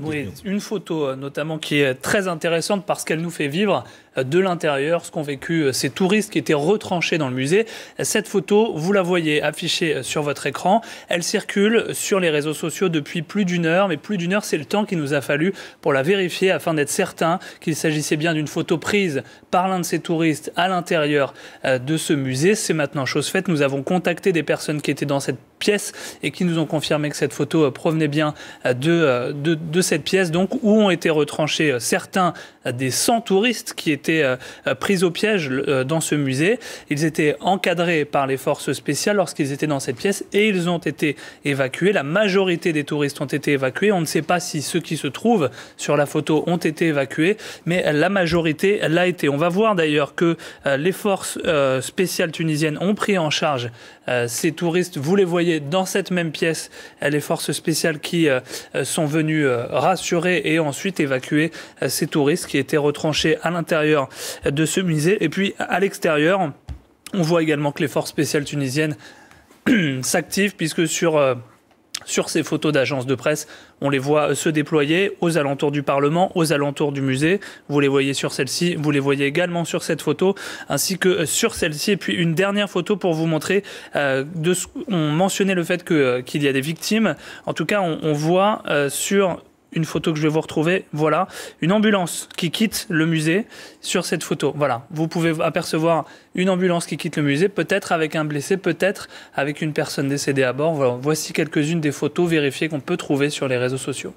Oui, une photo euh, notamment qui est très intéressante parce qu'elle nous fait vivre euh, de l'intérieur ce qu'ont vécu euh, ces touristes qui étaient retranchés dans le musée. Cette photo, vous la voyez affichée sur votre écran. Elle circule sur les réseaux sociaux depuis plus d'une heure, mais plus d'une heure, c'est le temps qu'il nous a fallu pour la vérifier afin d'être certain qu'il s'agissait bien d'une photo prise par l'un de ces touristes à l'intérieur de ce musée. C'est maintenant chose faite. Nous avons contacté des personnes qui étaient dans cette pièces et qui nous ont confirmé que cette photo euh, provenait bien euh, de, euh, de, de cette pièce, donc où ont été retranchés certains des 100 touristes qui étaient pris au piège dans ce musée. Ils étaient encadrés par les forces spéciales lorsqu'ils étaient dans cette pièce et ils ont été évacués. La majorité des touristes ont été évacués. On ne sait pas si ceux qui se trouvent sur la photo ont été évacués, mais la majorité l'a été. On va voir d'ailleurs que les forces spéciales tunisiennes ont pris en charge ces touristes. Vous les voyez dans cette même pièce les forces spéciales qui euh, euh, sont venues euh, rassurer et ensuite évacuer ces touristes qui étaient retranchés à l'intérieur de ce musée. Et puis à l'extérieur, on voit également que les forces spéciales tunisiennes s'activent puisque sur sur ces photos d'agences de presse. On les voit euh, se déployer aux alentours du Parlement, aux alentours du musée. Vous les voyez sur celle-ci, vous les voyez également sur cette photo, ainsi que euh, sur celle-ci. Et puis une dernière photo pour vous montrer. Euh, on mentionnait le fait qu'il y a des victimes. En tout cas, on, voit sur une photo que je vais vous retrouver, voilà, une ambulance qui quitte le musée sur cette photo. Voilà, vous pouvez apercevoir une ambulance qui quitte le musée, peut-être avec un blessé, peut-être avec une personne décédée à bord. Voilà, voici quelques-unes des photos vérifiées qu'on peut trouver sur les réseaux sociaux.